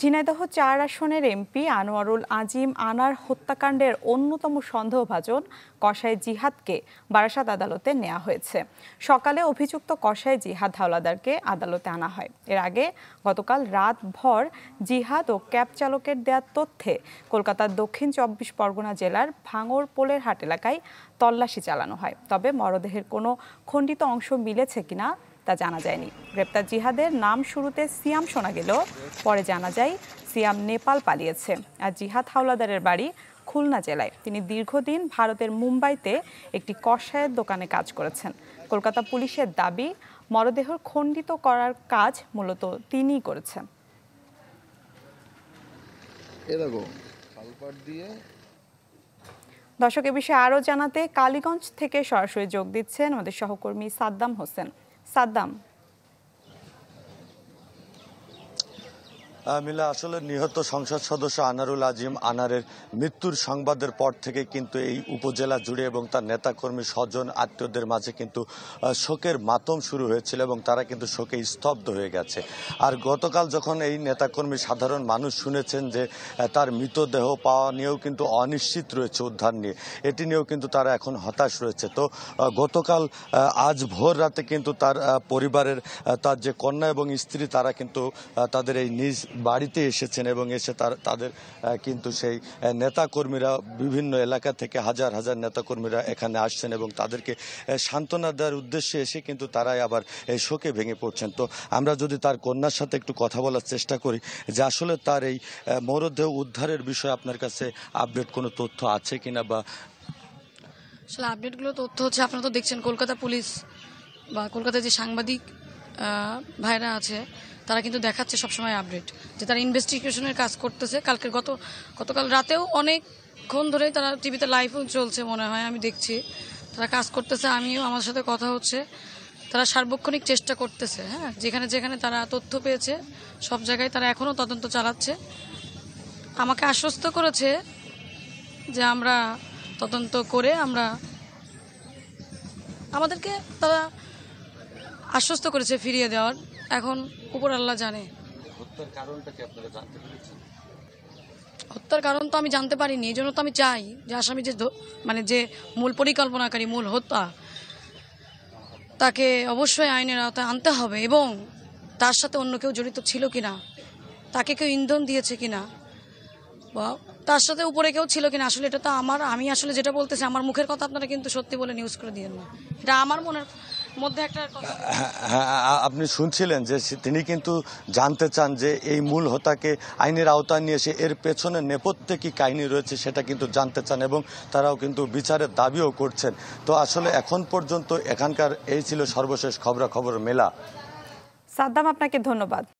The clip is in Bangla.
ঝিনাইদহ চার আসনের এমপি আনোয়ারুল আজিম আনার হত্যাকাণ্ডের অন্যতম সন্দেহভাজন কসাই জিহাদকে বারাসাত আদালতে নেওয়া হয়েছে সকালে অভিযুক্ত কসাই জিহাদ হাওলাদারকে আদালতে আনা হয় এর আগে গতকাল রাত ভর জিহাদ ও ক্যাব চালকের দেওয়া তথ্যে কলকাতার দক্ষিণ চব্বিশ পরগনা জেলার ভাঙর পোলের হাট এলাকায় তল্লাশি চালানো হয় তবে মরদেহের কোনো খণ্ডিত অংশ মিলেছে কিনা তা জানা যায়নি গ্রেপ্তার জিহাদের নাম শুরুতে সিয়াম শোনা গেল পরে জানা যায় সিয়াম নেপাল পালিয়েছে আর জিহাদ হাওলাদারের বাড়ি খুলনা জেলায় তিনি দীর্ঘদিন ভারতের মুম্বাইতে একটি কষায়ের দোকানে কাজ করেছেন কলকাতা পুলিশের দাবি মরদেহ খণ্ডিত করার কাজ মূলত তিনিই করেছেন দর্শক এ বিষয়ে আরও জানাতে কালীগঞ্জ থেকে সরাসরি যোগ দিচ্ছেন আমাদের সহকর্মী সাদ্দাম হোসেন Саддам. মিলা আসলে নিহত সংসদ সদস্য আনারুল আজিম আনারের মৃত্যুর সংবাদের পর থেকে কিন্তু এই উপজেলা জুড়ে এবং তার নেতাকর্মী স্বজন আত্মীয়দের মাঝে কিন্তু শোকের মাতম শুরু হয়েছিল এবং তারা কিন্তু শোকে স্তব্ধ হয়ে গেছে আর গতকাল যখন এই নেতাকর্মী সাধারণ মানুষ শুনেছেন যে তার মৃতদেহ পাওয়া নিয়েও কিন্তু অনিশ্চিত রয়েছে উদ্ধার নিয়ে এটি নিয়েও কিন্তু তারা এখন হতাশ রয়েছে তো গতকাল আজ ভোর রাতে কিন্তু তার পরিবারের তার যে কন্যা এবং স্ত্রী তারা কিন্তু তাদের এই নিজ বাড়িতে এসেছেন এবং এসে তার তাদের কিন্তু সেই নেতাকর্মীরা বিভিন্ন এলাকা থেকে হাজার হাজার নেতাকর্মীরা এখানে আসছেন এবং তাদেরকে সান্ত্বনা দেওয়ার উদ্দেশ্যে এসে কিন্তু তারাই আবার শোকে ভেঙে পড়ছেন তো আমরা যদি তার কন্যার সাথে একটু কথা বলার চেষ্টা করি যে আসলে তার এই মরদেহ উদ্ধারের বিষয়ে আপনার কাছে আপডেট কোনো তথ্য আছে কিনা বা আসলে আপডেটগুলো তথ্য হচ্ছে আপনারা তো দেখছেন কলকাতা পুলিশ বা কলকাতায় যে সাংবাদিক ভাইরা আছে তারা কিন্তু দেখাচ্ছে সবসময় আপডেট যে তারা ইনভেস্টিগেশনের কাজ করতেছে কালকের গত গতকাল রাতেও অনেকক্ষণ ধরে তারা টিভিতে লাইভও চলছে মনে হয় আমি দেখছি তারা কাজ করতেছে আমিও আমার সাথে কথা হচ্ছে তারা সার্বক্ষণিক চেষ্টা করতেছে হ্যাঁ যেখানে যেখানে তারা তথ্য পেয়েছে সব জায়গায় তারা এখনও তদন্ত চালাচ্ছে আমাকে আশ্বস্ত করেছে যে আমরা তদন্ত করে আমরা আমাদেরকে তারা আশ্বস্ত করেছে ফিরিয়ে দেওয়ার এখন উপর আল্লাহ জানে হত্যার কারণ তো আমি জানতে পারিনি এই জন্য তো আমি চাই যে আসামি যে মানে যে মূল পরিকল্পনাকারী মূল হত্যা তাকে অবশ্যই আইনের আওতায় আনতে হবে এবং তার সাথে অন্য কেউ জড়িত ছিল কিনা তাকে কেউ ইন্ধন দিয়েছে কিনা বা তার সাথে উপরে কেউ ছিল কিনা আসলে এটা তো আমার আমি আসলে যেটা বলতেছি আমার মুখের কথা আপনারা কিন্তু সত্যি বলে নিউজ করে দিয়ে না এটা আমার মনের মধ্যে একটা হ্যাঁ, হ্যাঁ, আপনি শুনছিলেন যে তিনি কিন্তু জানতে চান যে এই মূল হতাকে আইনের আওতায় নিয়ে এসে এর পেছনে নেপথ্যে কি কাহিনী রয়েছে সেটা কিন্তু জানতে চান এবং তারাও কিন্তু বিচারের দাবিও করছেন তো আসলে এখন পর্যন্ত এখানকার এই ছিল সর্বশেষ খবরাখবর মেলা সাদ্দাম আপনাকে ধন্যবাদ